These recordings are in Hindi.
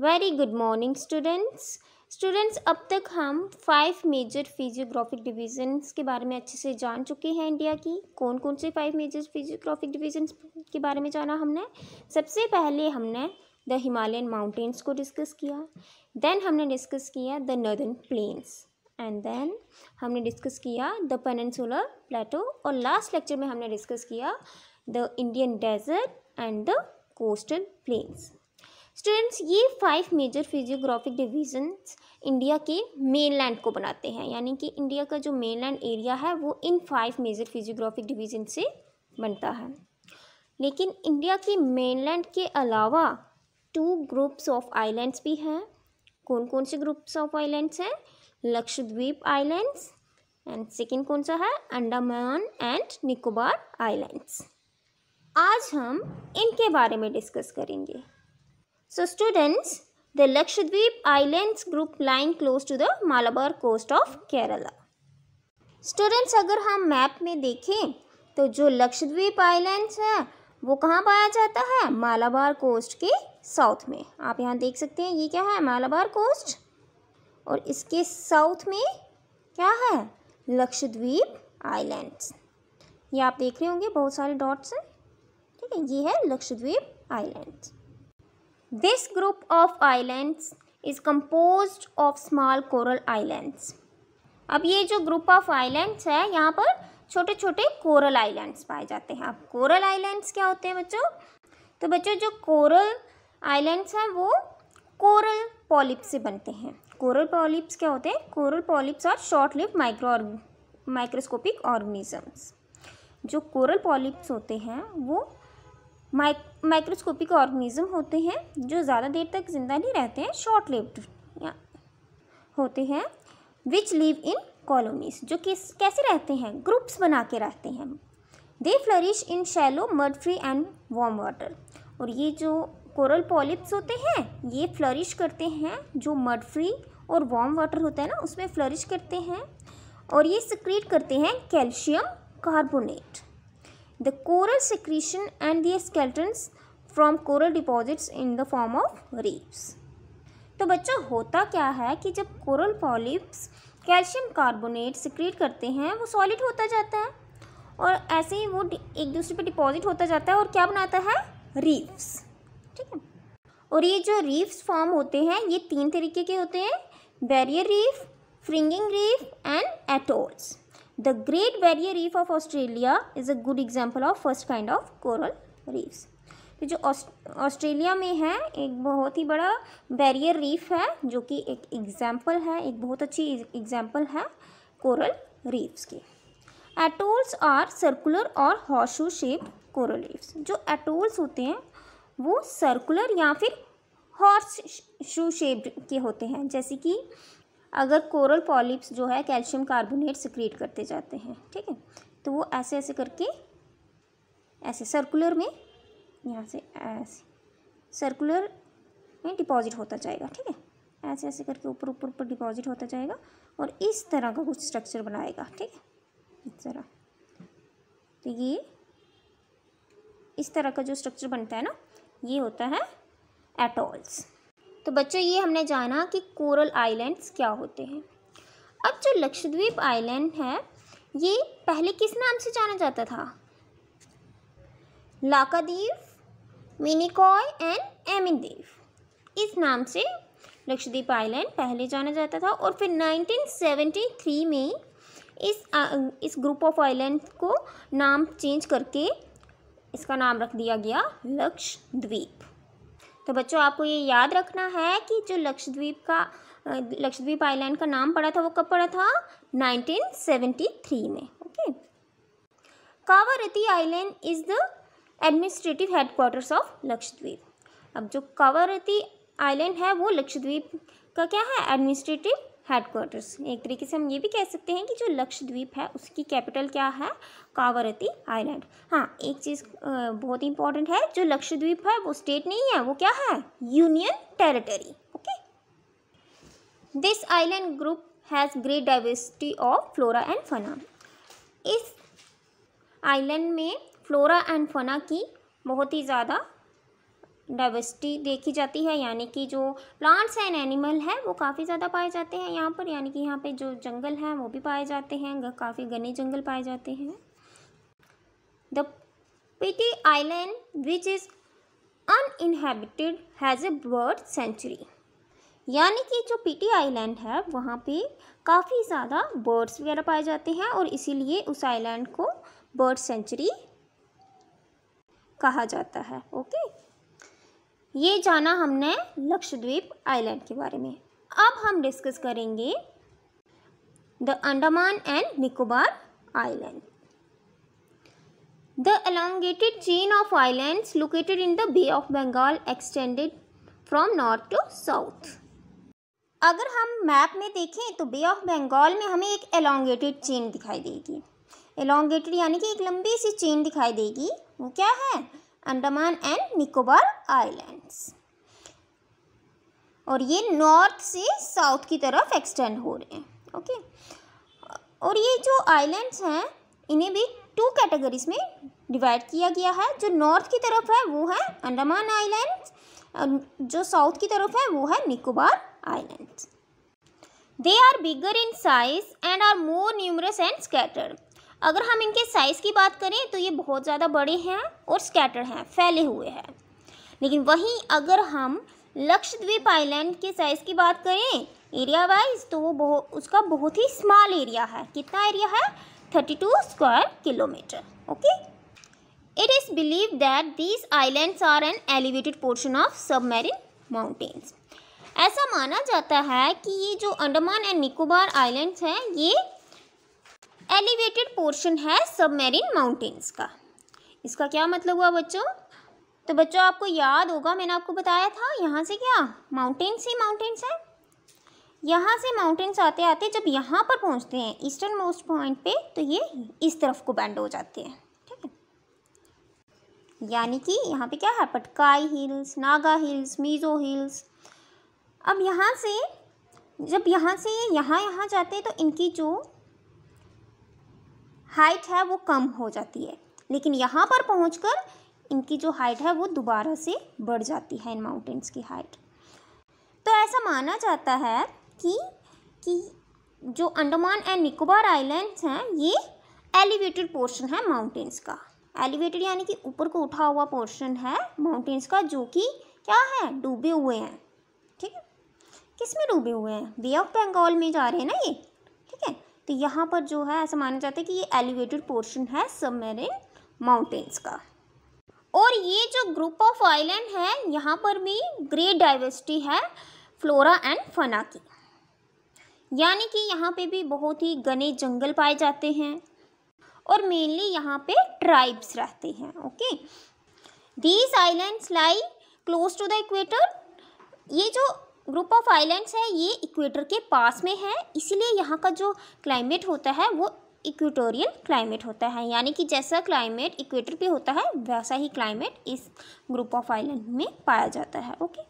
Very good morning students students अब तक हम फाइव मेजर फिजियोग्राफिक डिविजन्स के बारे में अच्छे से जान चुके हैं इंडिया की कौन कौन से फाइव मेजर फिजियोग्राफिक डिविजन्स के बारे में जाना हमने सबसे पहले हमने द हिमालयन माउंटेन्स को डिस्कस किया देन हमने डिस्कस किया the northern plains and then हमने डिस्कस किया द पेनसोलर प्लेटो और लास्ट लेक्चर में हमने डिस्कस किया the Indian desert and the coastal plains students ये five major physiographic divisions India के मेन लैंड को बनाते हैं यानी कि इंडिया का जो मेन लैंड एरिया है वो इन फाइव मेजर फिजियोग्राफिक डिविजन से बनता है लेकिन इंडिया के मेन लैंड के अलावा टू ग्रुप्स ऑफ आइलैंड्स भी हैं कौन कौन से ग्रुप्स ऑफ आइलैंड्स हैं लक्षद्वीप आइलैंड्स एंड सेकेंड कौन सा है अंडामान एंड निकोबार आइलैंड्स आज हम इनके बारे में डिस्कस करेंगे So students, the Lakshadweep Islands group lying close to the Malabar coast of Kerala. Students अगर हम मैप में देखें तो जो लक्षद्वीप आइलैंड्स हैं वो कहाँ पाया जाता है मालाबार कोस्ट के साउथ में आप यहाँ देख सकते हैं ये क्या है मालाबार कोस्ट और इसके साउथ में क्या है लक्षद्वीप आइलैंड्स ये आप देख रहे होंगे बहुत सारे डॉट्स हैं ठीक है ये है Lakshadweep islands This group of islands is composed of small coral islands. अब ये जो group of islands है यहाँ पर छोटे छोटे कोरल आइलैंड्स पाए जाते हैं अब कोरल आइलैंड्स क्या होते हैं बच्चों तो बच्चों जो कोरल आइलैंड्स हैं वो कोरल पॉलिप से बनते हैं कोरल पॉलिप्स क्या होते हैं कोरल पॉलिप्स और short live micro microscopic organisms जो कोरल पॉलिप्स होते हैं वो माइक माइक्रोस्कोपिक ऑर्गेनिज्म होते हैं जो ज़्यादा देर तक जिंदा नहीं रहते हैं शॉर्ट लिव्ड होते हैं विच लिव इन कॉलोनीज जो किस कैसे रहते हैं ग्रुप्स बना के रहते हैं they flourish in shallow mud free and warm water और ये जो कोरल पॉलिप्स होते हैं ये फ्लरिश करते हैं जो मड फ्री और वार्म वाटर होता है ना उसमें फ्लरिश करते हैं और ये सिक्रीट करते हैं calcium carbonate the coral secretion and the skeletons from coral deposits in the form of reefs. तो बच्चों होता क्या है कि जब coral polyps calcium carbonate secrete करते हैं वो सॉलिड होता जाता है और ऐसे ही वो एक दूसरे पे डिपॉजिट होता जाता है और क्या बनाता है रीफ्स ठीक है और ये जो रीफ्स फॉर्म होते हैं ये तीन तरीके के होते हैं barrier reef fringing reef and atolls The Great Barrier Reef of Australia is a good example of first kind of coral reefs. तो जो ऑस्ट्रेलिया में है एक बहुत ही बड़ा बैरियर रीफ है जो कि एक एग्जाम्पल है एक बहुत अच्छी एग्जाम्पल है कोरल रीफ्स की एटोल्स आर सर्कुलर और हॉशू शेप कोरल रीफ्स जो एटोल्स होते हैं वो सर्कुलर या फिर हॉर्स शू शेप के होते हैं जैसे कि अगर कोरल पॉलिप्स जो है कैल्शियम कार्बोनेट सिक्रिएट करते जाते हैं ठीक है तो वो ऐसे ऐसे करके ऐसे सर्कुलर में यहाँ से ऐसे सर्कुलर में डिपॉजिट होता जाएगा ठीक है ऐसे ऐसे करके ऊपर ऊपर ऊपर डिपॉजिट होता जाएगा और इस तरह का कुछ स्ट्रक्चर बनाएगा ठीक है इस तरह तो ये इस तरह का जो स्ट्रक्चर बनता है ना ये होता है एटॉल्स तो बच्चों ये हमने जाना कि कोरल आइलैंड्स क्या होते हैं अब जो लक्षद्वीप आइलैंड है ये पहले किस नाम से जाना जाता था लाकादीव मिनिकॉय एंड एमिनदीप इस नाम से लक्षद्वीप आइलैंड पहले जाना जाता था और फिर 1973 में इस इस ग्रुप ऑफ आइलैंड को नाम चेंज करके इसका नाम रख दिया गया लक्षद्वीप तो बच्चों आपको ये याद रखना है कि जो लक्षद्वीप का लक्षद्वीप आइलैंड का नाम पड़ा था वो कब पड़ा था 1973 में okay Kavaratti island is the administrative headquarters of Lakshadweep अब जो कावारती आइलैंड है वो लक्षद्वीप का क्या है एडमिनिस्ट्रेटिव हेडक्वार्टर्स एक तरीके से हम ये भी कह सकते हैं कि जो लक्षद्वीप है उसकी कैपिटल क्या है कावरती आइलैंड हाँ एक चीज़ बहुत ही इंपॉर्टेंट है जो लक्षद्वीप है वो स्टेट नहीं है वो क्या है union territory okay this island group has great diversity of flora and fauna इस आइलैंड में फ्लोरा एंड फना की बहुत ही ज़्यादा डाइवर्सिटी देखी जाती है यानी कि जो प्लांट्स एंड एनिमल है वो काफ़ी ज़्यादा पाए जाते हैं यहाँ पर यानी कि यहाँ पे जो जंगल हैं वो भी पाए जाते हैं काफ़ी घने जंगल पाए जाते हैं the Pitti island which is uninhabited has a bird sanctuary यानी कि जो पीटी आइलैंड है वहाँ पे काफ़ी ज़्यादा बर्ड्स वगैरह पाए जाते हैं और इसीलिए उस आइलैंड को बर्ड सेंचुरी कहा जाता है ओके ये जाना हमने लक्षद्वीप आइलैंड के बारे में अब हम डिस्कस करेंगे the Andaman and Nicobar island the elongated chain of islands located in the bay of Bengal extended from north to south अगर हम मैप में देखें तो बे ऑफ बंगाल में हमें एक एलोंगेटेड चेन दिखाई देगी एलोंगेटेड यानी कि एक लंबी सी चेन दिखाई देगी वो क्या है अंडमान एंड निकोबार आइलैंड्स और ये नॉर्थ से साउथ की तरफ एक्सटेंड हो रहे हैं ओके और ये जो आइलैंड्स हैं इन्हें भी टू कैटेगरीज में डिवाइड किया गया है जो नॉर्थ की तरफ है वो है अंडमान आइलैंड जो साउथ की तरफ है वो है Nicobar islands they are bigger in size and are more numerous and scattered अगर हम इनके साइज़ की बात करें तो ये बहुत ज़्यादा बड़े हैं और स्कैटर हैं फैले हुए हैं लेकिन वहीं अगर हम लक्षद्वीप आइलैंड के साइज़ की बात करें एरिया वाइज तो वो बहुत उसका बहुत ही स्मॉल एरिया है कितना एरिया है thirty two square kilometre okay is believe believed these these are an elevated portion of sub submarine mountains ऐसा माना जाता है कि ये जो अंडमान एंड निकोबार आइलैंड्स हैं ये एलिवेटेड पोर्शन है सबमेरिन माउंटेन्स का इसका क्या मतलब हुआ बच्चों तो बच्चों आपको याद होगा मैंने आपको बताया था यहाँ से क्या माउंटेन्स ही माउंटेन्स हैं यहाँ से माउंटेन्स आते आते जब यहाँ पर पहुँचते हैं ईस्टर्न मोस्ट पॉइंट पे तो ये इस तरफ को बैंड हो जाते हैं ठीक है यानी कि यहाँ पे क्या है Patkai hills Naga hills Mizo hills अब यहाँ से जब यहाँ से ये यहाँ यहाँ जाते हैं तो इनकी जो हाइट है वो कम हो जाती है लेकिन यहाँ पर पहुँच इनकी जो हाइट है वो दोबारा से बढ़ जाती है इन माउंटेंस की हाइट तो ऐसा माना जाता है कि कि जो अंडमान एंड निकोबार आइलैंड्स हैं ये एलिवेटेड पोर्शन है माउंटेन्स का एलिवेटेड यानी कि ऊपर को उठा हुआ पोर्शन है माउंटेन्स का जो कि क्या है डूबे हुए हैं ठीक है किस में डूबे हुए हैं बे ऑफ बंगाल में जा रहे हैं ना ये तो यहाँ पर जो है ऐसा माना जाता है कि ये एलिवेटेड पोर्शन है सबमेरिन माउंटेन्स का और ये जो ग्रुप ऑफ आइलैंड है यहाँ पर भी ग्रेट डाइवर्सिटी है फ्लोरा एंड फना की यानी कि यहाँ पे भी बहुत ही घने जंगल पाए जाते हैं और मेनली यहाँ पे ट्राइब्स रहते हैं okay these islands lie close to the equator ये जो ग्रुप ऑफ आइलैंड्स है ये इक्वेटर के पास में है इसीलिए यहाँ का जो क्लाइमेट होता है वो इक्वेटोरियल क्लाइमेट होता है यानी कि जैसा क्लाइमेट इक्वेटर पे होता है वैसा ही क्लाइमेट इस ग्रुप ऑफ आइलैंड में पाया जाता है ओके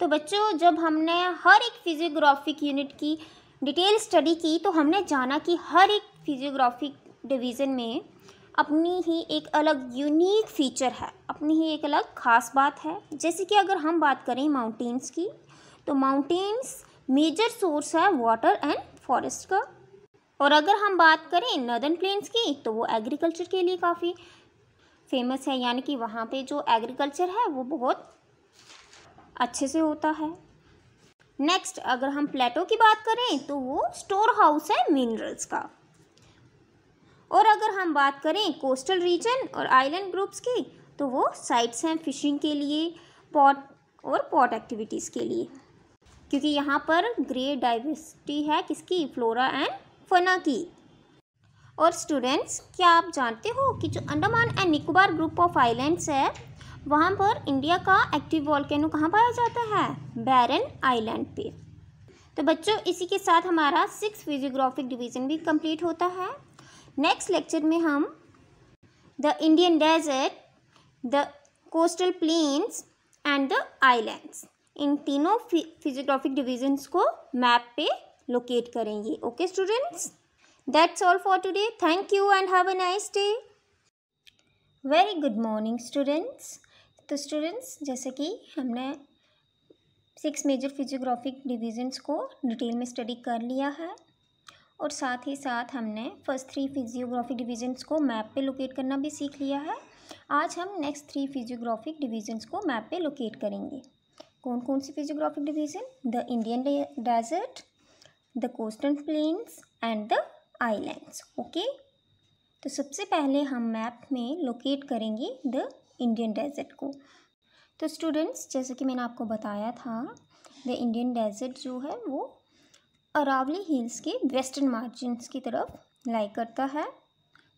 तो बच्चों जब हमने हर एक फिजियोग्राफिक यूनिट की डिटेल स्टडी की तो हमने जाना कि हर एक फिजियोग्राफिक डिवीज़न में अपनी ही एक अलग यूनिक फीचर है अपनी ही एक अलग ख़ास बात है जैसे कि अगर हम बात करें माउंटेन्स की तो माउंटेन्स मेजर सोर्स है वाटर एंड फॉरेस्ट का और अगर हम बात करें नदर्न प्लेन्स की तो वो एग्रीकल्चर के लिए काफ़ी फेमस है यानी कि वहाँ पे जो एग्रीकल्चर है वो बहुत अच्छे से होता है नेक्स्ट अगर हम प्लेटो की बात करें तो वो स्टोर हाउस है मिनरल्स का और अगर हम बात करें कोस्टल रीजन और आइलैंड ग्रुप्स की तो वो साइट्स हैं फिशिंग के लिए पॉट और पॉट एक्टिविटीज़ के लिए क्योंकि यहाँ पर ग्रेट डाइवर्सिटी है किसकी फ्लोरा एंड फना की और स्टूडेंट्स क्या आप जानते हो कि जो Andaman and Nicobar group of islands है वहाँ पर इंडिया का एक्टिव वॉल्केनो कहाँ पाया जाता है बैरन आइलैंड पे तो बच्चों इसी के साथ हमारा सिक्स फिजियोग्राफिक डिवीज़न भी कंप्लीट होता है नेक्स्ट लेक्चर में हम the Indian desert the coastal plains and the islands इन तीनों फिजियोग्राफिक डिविजन्स को मैप पे लोकेट करेंगे okay students that's all for today thank you and have a nice day very good morning students तो स्टूडेंट्स जैसे कि हमने सिक्स मेजर फिजियोग्राफिक डिविजन्स को डिटेल में स्टडी कर लिया है और साथ ही साथ हमने फर्स्ट थ्री फिजियोग्राफिक डिविजन्स को मैप पे लोकेट करना भी सीख लिया है आज हम नेक्स्ट थ्री फिजियोग्राफिक डिविजन्स को मैप पे लोकेट करेंगे कौन कौन सी physiographic division the Indian desert the coastal plains and the islands okay तो सबसे पहले हम मैप में लोकेट करेंगे द इंडियन डेजर्ट को तो स्टूडेंट्स जैसे कि मैंने आपको बताया था द इंडियन डेजर्ट जो है वो अरावली हिल्स के वेस्टर्न मार्जिन की तरफ लाई करता है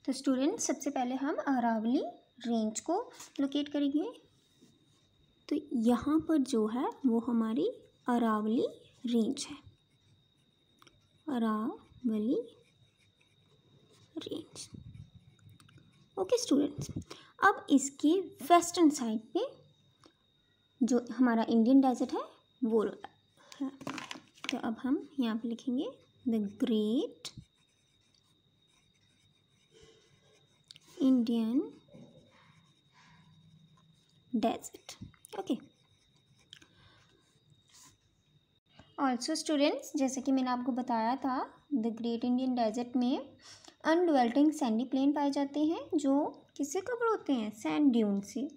तो स्टूडेंट सबसे पहले हम अरावली रेंज को लोकेट करेंगे तो यहाँ पर जो है वो हमारी अरावली रेंज है अरावली रेंज ओके स्टूडेंट्स अब इसके वेस्टर्न साइड पे जो हमारा इंडियन डेजर्ट है वो है तो अब हम यहाँ पे लिखेंगे the great Indian desert okay also students जैसे कि मैंने आपको बताया था द ग्रेट इंडियन डेजर्ट में अनडवेल्टिंग सैंडी प्लेन पाए जाते हैं जो किससे कवर होते हैं सैंड ड्यून से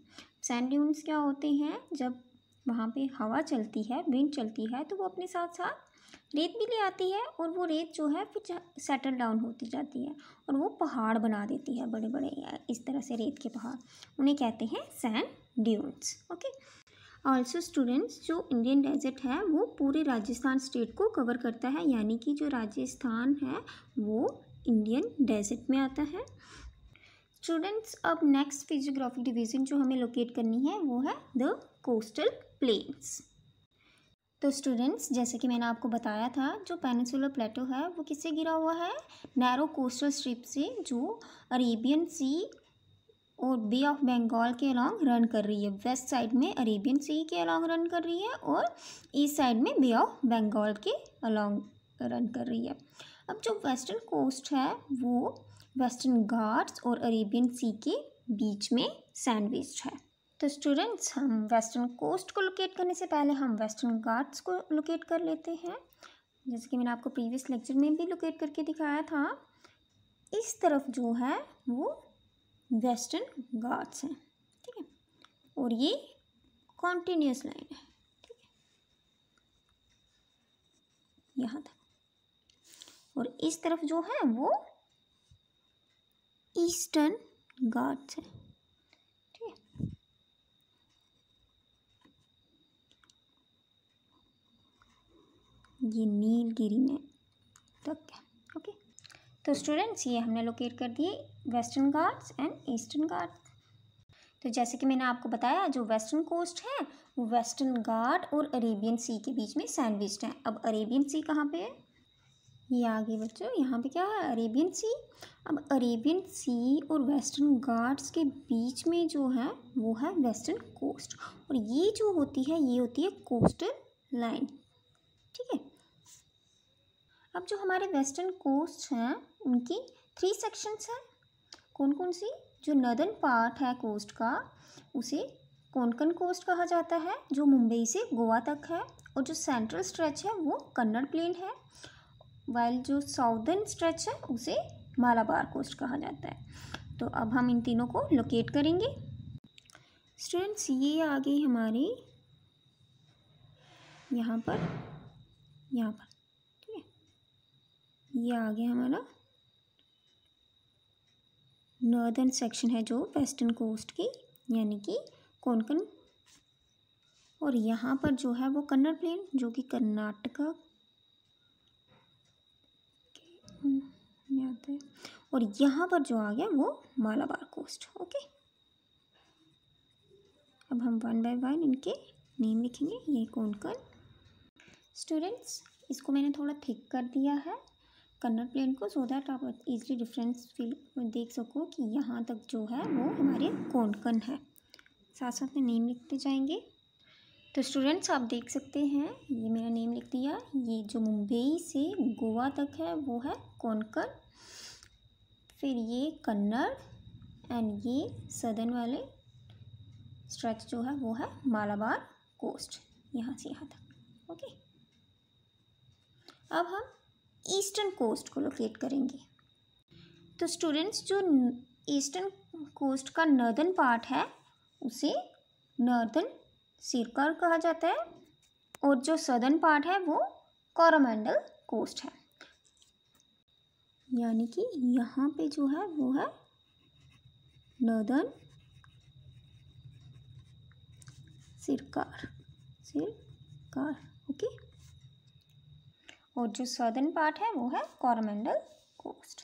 सैंड ड्यून्स क्या होते हैं जब वहाँ पे हवा चलती है विंड चलती है तो वो अपने साथ साथ रेत भी ले आती है और वो रेत जो है फिर सेटल डाउन होती जाती है और वो पहाड़ बना देती है बड़े बड़े इस तरह से रेत के पहाड़ उन्हें कहते हैं sand dunes okay also students जो इंडियन डेजर्ट है वो पूरे राजस्थान स्टेट को कवर करता है यानी कि जो राजस्थान है वो इंडियन डेजर्ट में आता है स्टूडेंट्स अब नेक्स्ट फिजियोग्राफी डिवीज़न जो हमें लोकेट करनी है वो है द कोस्टल प्लेट्स तो स्टूडेंट्स जैसे कि मैंने आपको बताया था जो पेनिसुलर प्लेटो है वो किससे गिरा हुआ है नैरो कोस्टल स्ट्रिप से जो अरेबियन सी और बे ऑफ बंगाल के अलॉन्ग रन कर रही है वेस्ट साइड में अरेबियन सी के अलॉन्ग रन कर रही है और ईस्ट साइड में बे ऑफ बंगाल के अलॉन्ग रन कर रही है अब जो वेस्टर्न कोस्ट है वो वेस्टर्न गार्ड्स और अरेबियन सी के बीच में सैंडविच है तो स्टूडेंट्स हम वेस्टर्न कोस्ट को लोकेट करने से पहले हम वेस्टर्न गार्ड्स को लोकेट कर लेते हैं जैसे कि मैंने आपको प्रीवियस लेक्चर में भी लोकेट करके दिखाया था इस तरफ जो है वो वेस्टर्न गार्ड्स हैं ठीक है और ये कॉन्टीन्यूस लाइन है ठीक है यहाँ तक और इस तरफ जो है वो ईस्टर्न गार्ड्स हैं ये नीलगिरी में तो क्या ओके तो स्टूडेंट्स ये हमने लोकेट कर दिए western Ghats and eastern Ghats तो जैसे कि मैंने आपको बताया जो वेस्टर्न कोस्ट है वो वेस्टर्न घाट और अरेबियन सी के बीच में सैंडविच्ड है अब अरेबियन सी कहाँ पे है ये आगे बच्चों यहाँ पे क्या है अरेबियन सी अब अरेबियन सी और वेस्टर्न घाट्स के बीच में जो है वो है वेस्टर्न कोस्ट और ये जो होती है ये होती है कोस्टल लाइन ठीक है अब जो हमारे वेस्टर्न कोस्ट हैं उनकी थ्री सेक्शंस हैं कौन कौन सी जो नदन पार्ट है कोस्ट का उसे कोंकण कोस्ट कहा जाता है जो मुंबई से गोवा तक है और जो सेंट्रल स्ट्रेच है वो कन्नड़ प्लेन है वाइल जो साउदर्न स्ट्रेच है उसे मालाबार कोस्ट कहा जाता है तो अब हम इन तीनों को लोकेट करेंगे स्टूडेंट्स ये आ गई हमारी यहाँ पर यहाँ पर ये आ गया हमारा नॉर्दर्न सेक्शन है जो वेस्टर्न कोस्ट की यानी कि कोंकण और यहाँ पर जो है वो कन्नड़ प्लेन जो कि कर्नाटका और यहाँ पर जो आ गया वो मालाबार कोस्ट ओके अब हम वन बाय वन इनके नेम लिखेंगे ये कौन स्टूडेंट्स इसको मैंने थोड़ा थिक कर दिया है कन्नड़ प्लेन को सो दैट आप इजली डिफरेंस फील देख सको कि यहाँ तक जो है वो हमारे कौनकन है साथ साथ में नेम लिखते जाएंगे तो स्टूडेंट्स आप देख सकते हैं ये मेरा नेम लिख दिया ये जो मुंबई से गोवा तक है वो है कोंकण फिर ये कन्नड़ एंड ये सदन वाले स्ट्रेच जो है वो है मालाबार कोस्ट यहाँ से यहाँ तक ओके अब हम ईस्टर्न कोस्ट को लोकेट करेंगे तो स्टूडेंट्स जो ईस्टर्न कोस्ट का नर्दर्न पार्ट है उसे नर्दर्न सिरकर कहा जाता है और जो सदर्न पार्ट है वो कोरोमंडल कोस्ट है यानी कि यहाँ पे जो है वो है नर्दर्न सिरकार सिरकार ओके और जो सदर्न पार्ट है वो है Coromandel coast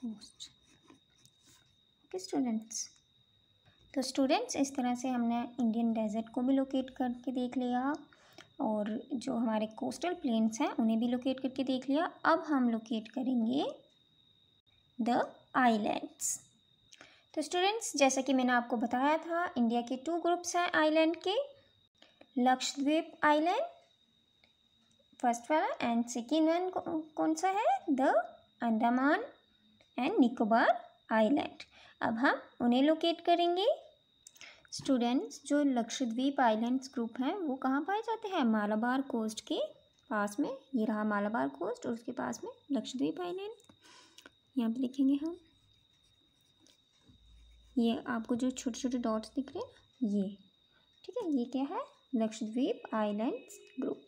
coast okay students तो स्टूडेंट्स इस तरह से हमने इंडियन डेजर्ट को भी लोकेट करके देख लिया और जो हमारे कोस्टल प्लेन्स हैं उन्हें भी लोकेट करके देख लिया अब हम लोकेट करेंगे द आइलैंड्स तो स्टूडेंट्स जैसा कि मैंने आपको बताया था इंडिया के टू ग्रुप्स हैं आइलैंड के लक्षद्वीप आइलैंड फर्स्ट वाला एंड सेकेंड वन कौन सा है the Andaman and Nicobar island अब हम उन्हें लोकेट करेंगे स्टूडेंट्स जो लक्षद्वीप आइलैंड्स ग्रुप हैं वो कहाँ पाए जाते हैं मालाबार कोस्ट के पास में ये रहा मालाबार कोस्ट और उसके पास में लक्षद्वीप आइलैंड यहाँ पे लिखेंगे हम ये आपको जो छोटे छोटे डॉट्स दिख रहे हैं ये ठीक है ये क्या है लक्षद्वीप आइलैंड्स ग्रुप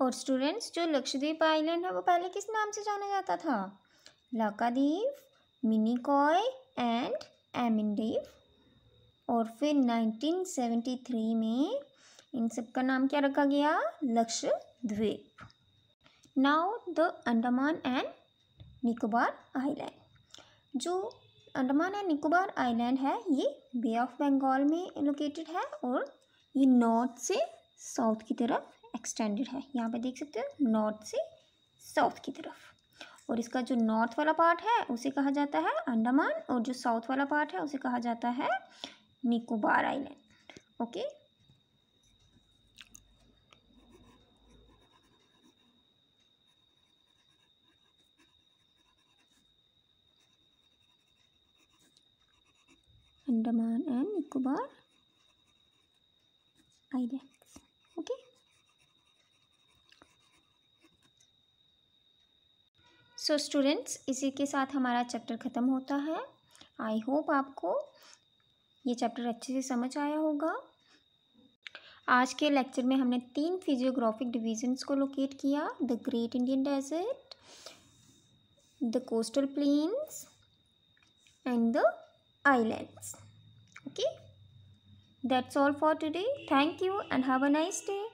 और स्टूडेंट्स जो लक्षद्वीप आइलैंड है वो पहले किस नाम से जाना जाता था लाकाद्वीप मिनिकॉय एंड एमिनडीव और फिर 1973 में इन सब का नाम क्या रखा गया Lakshadweep now the Andaman and Nicobar island जो अंडमान एंड निकोबार आइलैंड है ये बे ऑफ बंगाल में लोकेटेड है और ये नॉर्थ से साउथ की तरफ एक्सटेंडेड है यहाँ पे देख सकते हो नॉर्थ से साउथ की तरफ और इसका जो नॉर्थ वाला पार्ट है उसे कहा जाता है अंडमान और जो साउथ वाला पार्ट है उसे कहा जाता है Nicobar island okay Kumar island okay so students इसी के साथ हमारा चैप्टर ख़त्म होता है आई होप आपको ये चैप्टर अच्छे से समझ आया होगा आज के लेक्चर में हमने तीन फिजियोग्राफिक डिविजन्स को लोकेट किया the great Indian desert the coastal plains and the islands okay that's all for today thank you and have a nice day